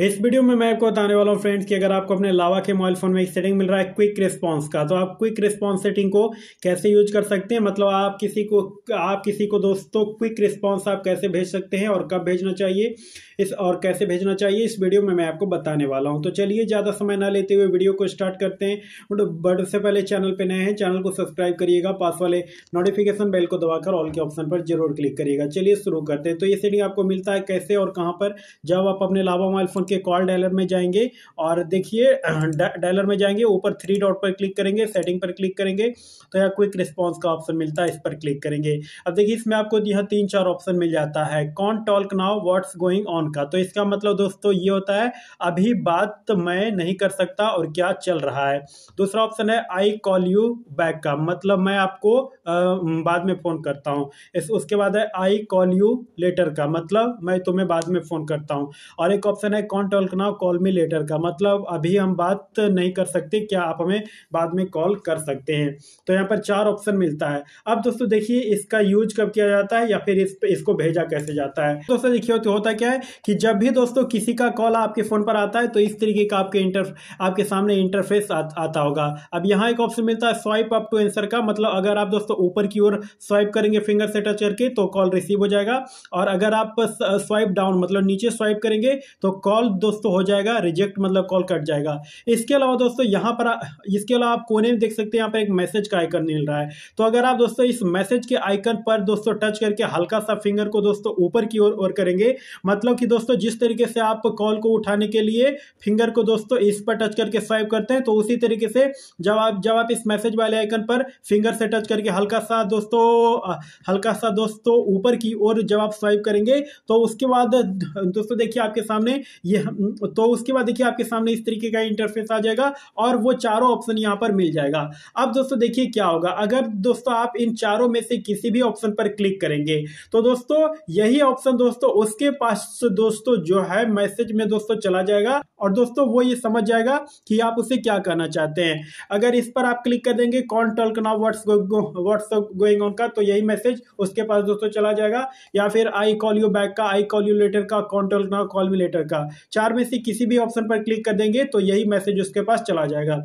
इस वीडियो में मैं आपको बताने वाला हूँ फ्रेंड्स कि अगर आपको अपने लावा के मोबाइल फोन में एक सेटिंग मिल रहा है क्विक रिस्पांस का तो आप क्विक रिस्पांस सेटिंग को कैसे यूज कर सकते हैं मतलब आप किसी को आप किसी को दोस्तों क्विक रिस्पांस आप कैसे भेज सकते हैं और कब भेजना चाहिए इस और कैसे भेजना चाहिए इस वीडियो में मैं आपको बताने वाला हूँ तो चलिए ज़्यादा समय ना लेते हुए वीडियो को स्टार्ट करते हैं मतलब बट उससे पहले चैनल पर नए हैं चैनल को सब्सक्राइब करिएगा पास वाले नोटिफिकेशन बेल को दबाकर ऑल के ऑप्शन पर जरूर क्लिक करिएगा चलिए शुरू करते हैं तो ये सेटिंग आपको मिलता है कैसे और कहाँ पर जब आप अपने लावा मोबाइल फ़ोन के कॉल डायलर में जाएंगे और देखिए डायलर में जाएंगे ऊपर थ्री डॉट पर क्लिक करेंगे सेटिंग पर क्लिक करेंगे तो यहाँ क्विक रिस्पॉन्स का ऑप्शन मिलता है इस पर क्लिक करेंगे अब देखिए इसमें आपको यहाँ तीन चार ऑप्शन मिल जाता है can't talk now what's going on phone का तो इसका मतलब दोस्तों ये होता है अभी बात मैं नहीं कर सकता और क्या चल रहा है दूसरा ऑप्शन है आई कॉल यू बैक का मतलब मैं आपको बाद में फ़ोन करता हूँ उसके बाद है आई कॉल यू लेटर का मतलब मैं तुम्हें बाद में फ़ोन करता हूँ और एक ऑप्शन है can't talk now call me later का मतलब अभी हम बात नहीं कर सकते क्या आप हमें बाद में कॉल कर सकते हैं तो यहाँ पर चार ऑप्शन मिलता है अब दोस्तों देखिए इसका यूज कब किया जाता है या फिर इस इसको भेजा कैसे जाता है दोस्तों देखिए तो होता क्या है कि जब भी दोस्तों किसी का कॉल आपके फ़ोन पर आता है तो इस तरीके का आपके इंटर आपके सामने इंटरफेस आ, आता होगा अब यहाँ एक ऑप्शन मिलता है स्वाइप अप टू एंसर का मतलब अगर आप दोस्तों ऊपर की ओर स्वाइप करेंगे फिंगर से टच करके तो कॉल रिसीव हो जाएगा और अगर आप स्वाइप डाउन मतलब नीचे स्वाइप करेंगे तो कॉल दोस्तों हो जाएगा रिजेक्ट मतलब कॉल कट जाएगा इसके अलावा दोस्तों यहाँ पर इसके अलावा आप कोने में देख सकते हैं यहाँ पर एक मैसेज का आइकन मिल रहा है तो अगर आप दोस्तों इस मैसेज के आइकन पर दोस्तों टच करके हल्का सा फिंगर को दोस्तों ऊपर की ओर और, और करेंगे मतलब बाकी दोस्तों जिस तरीके से आप कॉल को उठाने के लिए फिंगर को दोस्तों इस पर टच करके स्वाइप करते हैं तो उसी तरीके से जब आप जब आप इस मैसेज वाले आइकन पर फिंगर से टच करके हल्का सा दोस्तों हल्का सा दोस्तों ऊपर की ओर जब आप स्वाइप करेंगे तो उसके बाद दोस्तों देखिए आपके सामने ये तो उसके बाद देखिए आपके सामने इस तरीके का इंटरफेस आ जाएगा और वो चारों ऑप्शन यहाँ पर मिल जाएगा अब दोस्तों देखिए क्या होगा अगर दोस्तों आप इन चारों में से किसी भी ऑप्शन पर क्लिक करेंगे तो दोस्तों यही ऑप्शन दोस्तों उसके पास दोस्तों जो है मैसेज में दोस्तों चला जाएगा और दोस्तों वो ये समझ जाएगा कि आप उसे क्या कहना चाहते हैं अगर इस पर आप क्लिक कर देंगे can't talk now what's WhatsApp going on का तो यही मैसेज उसके पास दोस्तों चला जाएगा या फिर आई कॉल यू बैक का आई कॉल यू लेटर का can't talk now call me later का चार में से किसी भी ऑप्शन पर क्लिक कर देंगे तो यही मैसेज उसके पास चला जाएगा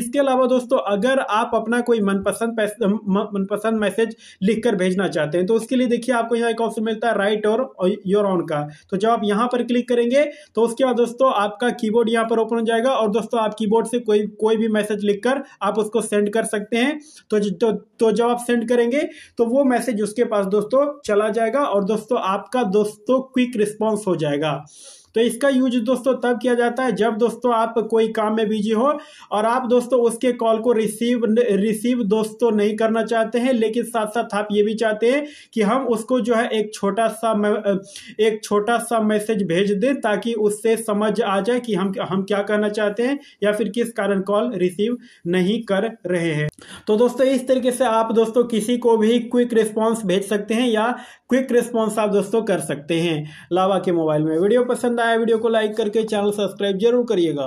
इसके अलावा दोस्तों अगर आप अपना कोई मनपसंद मनपसंद मैसेज लिख भेजना चाहते हैं तो उसके लिए देखिए आपको यहाँ एक ऑप्शन मिलता है राइट और योर ऑन का तो जब आप यहाँ पर क्लिक करेंगे तो उसके बाद दोस्तों आपका कीबोर्ड यहां पर ओपन हो जाएगा और दोस्तों आप कीबोर्ड से कोई कोई भी मैसेज लिखकर आप उसको सेंड कर सकते हैं तो तो, तो जब आप सेंड करेंगे तो वो मैसेज उसके पास दोस्तों चला जाएगा और दोस्तों आपका दोस्तों क्विक रिस्पॉन्स हो जाएगा तो इसका यूज दोस्तों तब किया जाता है जब दोस्तों आप कोई काम में बिजी हो और आप दोस्तों उसके कॉल को रिसीव रिसीव दोस्तों नहीं करना चाहते हैं लेकिन साथ साथ आप ये भी चाहते हैं कि हम उसको जो है एक छोटा सा एक छोटा सा मैसेज भेज दें ताकि उससे समझ आ जाए कि हम हम क्या करना चाहते हैं या फिर किस कारण कॉल रिसीव नहीं कर रहे हैं तो दोस्तों इस तरीके से आप दोस्तों किसी को भी क्विक रिस्पॉन्स भेज सकते हैं या क्विक रिस्पॉन्स आप दोस्तों कर सकते हैं लावा के मोबाइल में वीडियो पसंद आया वीडियो को लाइक करके चैनल सब्सक्राइब जरूर करिएगा